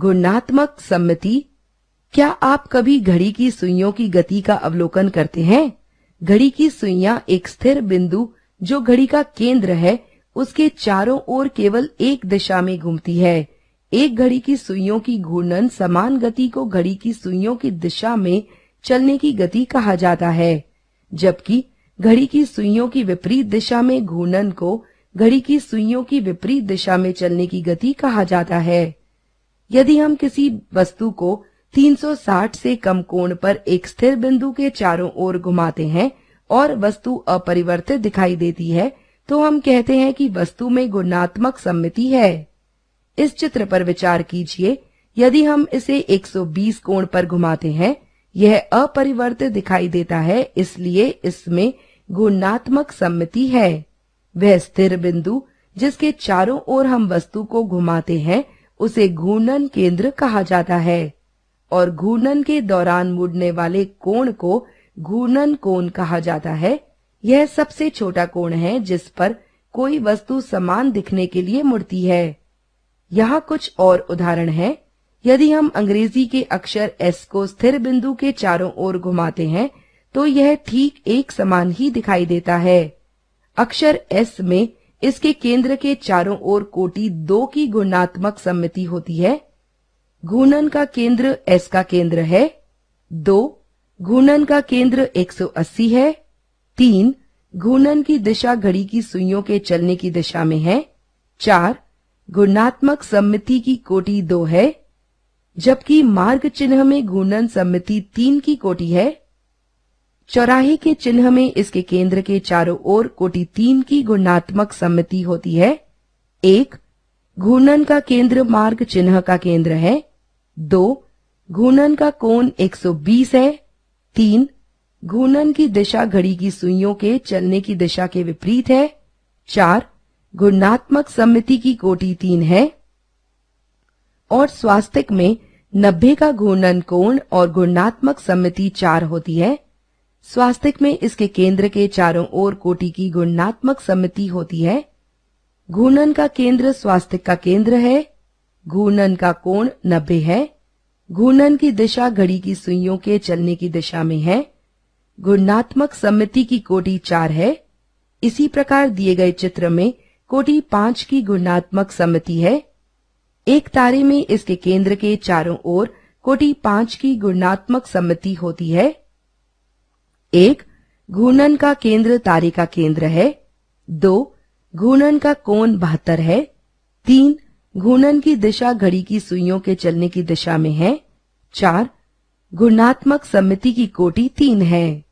गुणात्मक सम्मति क्या आप कभी घड़ी की सुइयों की गति का अवलोकन करते हैं घड़ी की सुइयां एक स्थिर बिंदु जो घड़ी का केंद्र है उसके चारों ओर केवल एक दिशा में घूमती है एक घड़ी की सुइयों की घूर्णन समान गति को घड़ी की सुइयों की दिशा में चलने की गति कहा जाता है जबकि घड़ी की सुइयों की विपरीत दिशा में घूर्णन को घड़ी की सुइयों की विपरीत दिशा में चलने की गति कहा जाता है यदि हम किसी वस्तु को 360 से कम कोण पर एक स्थिर बिंदु के चारों ओर घुमाते हैं और वस्तु अपरिवर्तित दिखाई देती है तो हम कहते हैं कि वस्तु में गुणात्मक सम्मिति है इस चित्र पर विचार कीजिए यदि हम इसे 120 कोण पर घुमाते हैं यह अपरिवर्तित दिखाई देता है इसलिए इसमें गुणात्मक सम्मिति है वह स्थिर बिंदु जिसके चारों ओर हम वस्तु को घुमाते हैं उसे घूर्णन केंद्र कहा जाता है और घूर्णन के दौरान मुड़ने वाले कोण को घूर्णन कोण कहा जाता है यह सबसे छोटा कोण है जिस पर कोई वस्तु समान दिखने के लिए मुड़ती है यहाँ कुछ और उदाहरण है यदि हम अंग्रेजी के अक्षर एस को स्थिर बिंदु के चारों ओर घुमाते हैं तो यह ठीक एक समान ही दिखाई देता है अक्षर एस में इसके केंद्र के चारों ओर कोटि दो की गुणात्मक सम्मिति होती है घूर्णन का केंद्र एस का केंद्र है दो घूर्णन का केंद्र 180 है तीन घूर्णन की दिशा घड़ी की सुइयों के चलने की दिशा में है चार गुणात्मक सम्मिति की कोटि दो है जबकि मार्ग चिन्ह में घूर्णन सम्मिति तीन की कोटि है चौराहे के चिन्ह में इसके केंद्र के चारों ओर कोटि तीन की गुणात्मक सम्मति होती है एक घूर्णन का केंद्र मार्ग चिन्ह का केंद्र है दो घूर्णन का कोण 120 है तीन घूर्णन की दिशा घड़ी की सुइयों के चलने की दिशा के विपरीत है चार गुणात्मक सम्मिति की कोटि तीन है और स्वास्तिक में नब्बे का घूर्णन कोण और गुणात्मक सम्मिति चार होती है स्वास्तिक में इसके केंद्र के चारों ओर कोटि की गुणात्मक समिति होती है घूर्णन का केंद्र स्वास्तिक का केंद्र है घूर्णन का कोण नब्बे है घूर्णन की दिशा घड़ी की सुइयों के चलने की दिशा में है गुणात्मक सम्मिति की कोटि चार है इसी प्रकार दिए गए चित्र में कोटि पांच की गुणात्मक सम्मिति है एक तारे में इसके केंद्र के चारों ओर कोटि पांच की गुणात्मक समिति होती है एक घूर्णन का केंद्र तारे का केंद्र है दो घूर्णन का कोण बहत्तर है तीन घूर्णन की दिशा घड़ी की सुइयों के चलने की दिशा में है चार गुणात्मक सम्मिति की कोटि तीन है